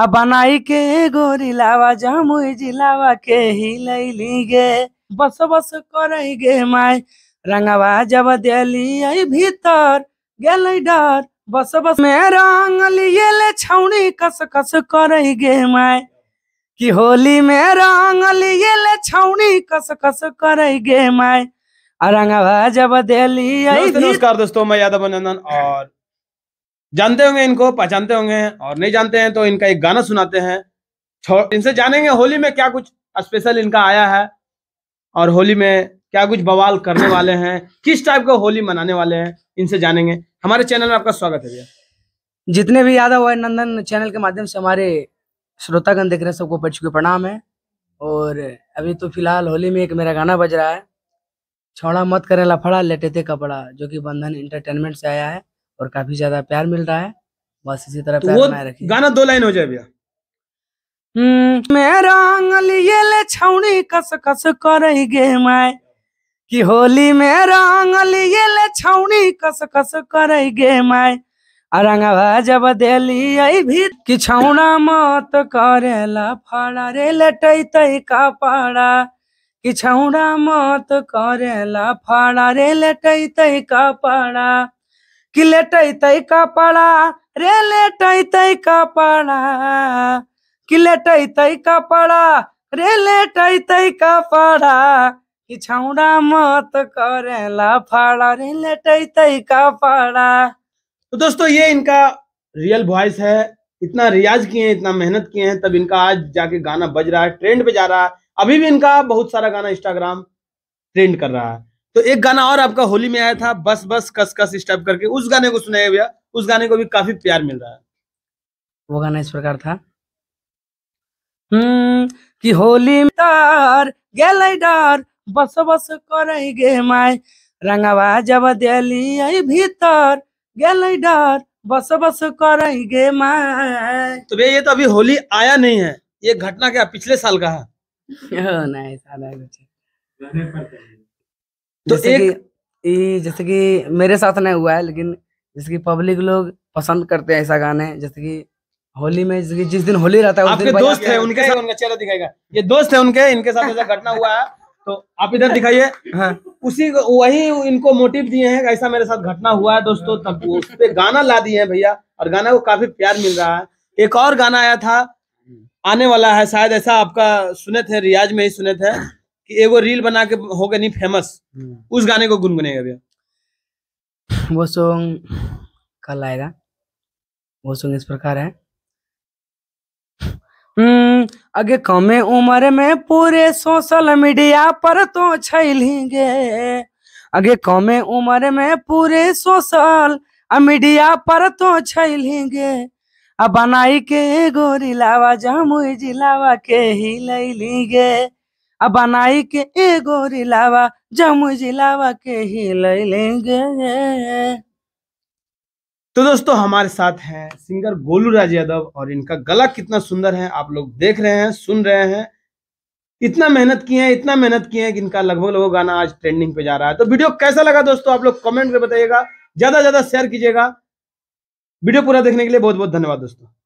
अब बनाई के गोरी लावा जामुई जिलावा के ही लैली गे बस बस करई गे माय रंगवा जब दिली आई भीतर गेल डर बस बस में रंग लिए ले छौड़ी कस कस करई गे माय कि होली में रंग लिए ले छौड़ी कस कस करई गे माय रंगवा जब दिली आई नमस्कार दोस्तों मैं यादव नंदन और जानते होंगे इनको पहचानते होंगे और नहीं जानते हैं तो इनका एक गाना सुनाते हैं इनसे जानेंगे होली में क्या कुछ स्पेशल इनका आया है और होली में क्या कुछ बवाल करने वाले हैं किस टाइप का होली मनाने वाले हैं इनसे जानेंगे हमारे चैनल में आपका स्वागत है भैया जितने भी यादव है नंदन चैनल के माध्यम से हमारे श्रोतागण देख रहे हैं सबको पक्ष को प्रणाम है और अभी तो फिलहाल होली में एक मेरा गाना बज रहा है छोड़ा मत करे लफड़ा लेटे थे कपड़ा जो कि बंधन इंटरटेनमेंट से आया है और काफी ज्यादा प्यार मिल रहा है बस इसी तरह तो प्यार गाना दो लाइन हो जाए भैया हम्म, मेरा ले कस कस करेगे कि होली मेरा ले कस कस जब देली भी कि छौना मत करेला फाड़ा रे लटैतै का पाड़ा कि छौड़ा मत करेला फाड़ा रे लटैतै का पाड़ा कि लेटैतै कपड़ा रे लेटैतै कपड़ा कि लेटैतै कपड़ा रे लेटैतै कपड़ा कि छौड़ा मत करे फाड़ा रे लेटैतै कपड़ा तो दोस्तों ये इनका रियल वॉइस है इतना रियाज किए हैं इतना मेहनत किए हैं तब इनका आज जाके गाना बज रहा है ट्रेंड पे जा रहा है अभी भी इनका बहुत सारा गाना इंस्टाग्राम ट्रेंड कर रहा है तो एक गाना और आपका होली में आया था बस बस कस कस इस टाइप करके उस गाने को सुनाया भैया उस गाने को भी काफी प्यार मिल रहा है वो गाना इस प्रकार था हम्म, कि होली में तार गेलै डार बस बस करेंगे माय रंगवा जब दिली आई भीतर गेलै डार बस बस करेंगे माय तो भैया ये तो अभी होली आया नहीं है ये घटना क्या पिछले साल का है नहीं साल है तो जैसे एक जैसे कि मेरे साथ नहीं हुआ है लेकिन जैसे कि पब्लिक लोग पसंद करते हैं ऐसा गाने जैसे कि होली में जैसे कि जिस दिन होली रहता है आपके दोस्त है उनके साथ उनका चेहरा दिखाएगा ये दोस्त है उनके इनके साथ ऐसा घटना हुआ है तो आप इधर दिखाइए हाँ। उसी वही इनको मोटिव दिए हैं ऐसा मेरे साथ घटना हुआ है दोस्तों तब उस पर गाना ला दिए हैं भैया और गाना को काफी प्यार मिल रहा है एक और गाना आया था आने वाला है शायद ऐसा आपका सुने थे रियाज में ही सुने थे कि एगो रील बना के हो गए नहीं फेमस हम्म। उस गाने को गुनगुनेगा भैया वो सॉन्ग कल आएगा वो सॉन्ग इस प्रकार है हम्म, अगे कमे उम्र में पूरे सोशल मीडिया पर तो छलेंगे अगे कमे उम्र में पूरे सोशल मीडिया पर तो छे अब बनाई के गोरी लावा जामुई जिलावा के ही लेंगे अब बनाई के गोरी लावा जमुई जिलावा के ही ले लेंगे तो दोस्तों हमारे साथ हैं सिंगर गोलू राज यादव और इनका गला कितना सुंदर है आप लोग देख रहे हैं सुन रहे हैं इतना मेहनत किए हैं इतना मेहनत किए हैं कि इनका लगभग लगभग गाना आज ट्रेंडिंग पे जा रहा है तो वीडियो कैसा लगा दोस्तों आप लोग कमेंट में बताइएगा ज्यादा ज्यादा शेयर कीजिएगा वीडियो पूरा देखने के लिए बहुत बहुत धन्यवाद दोस्तों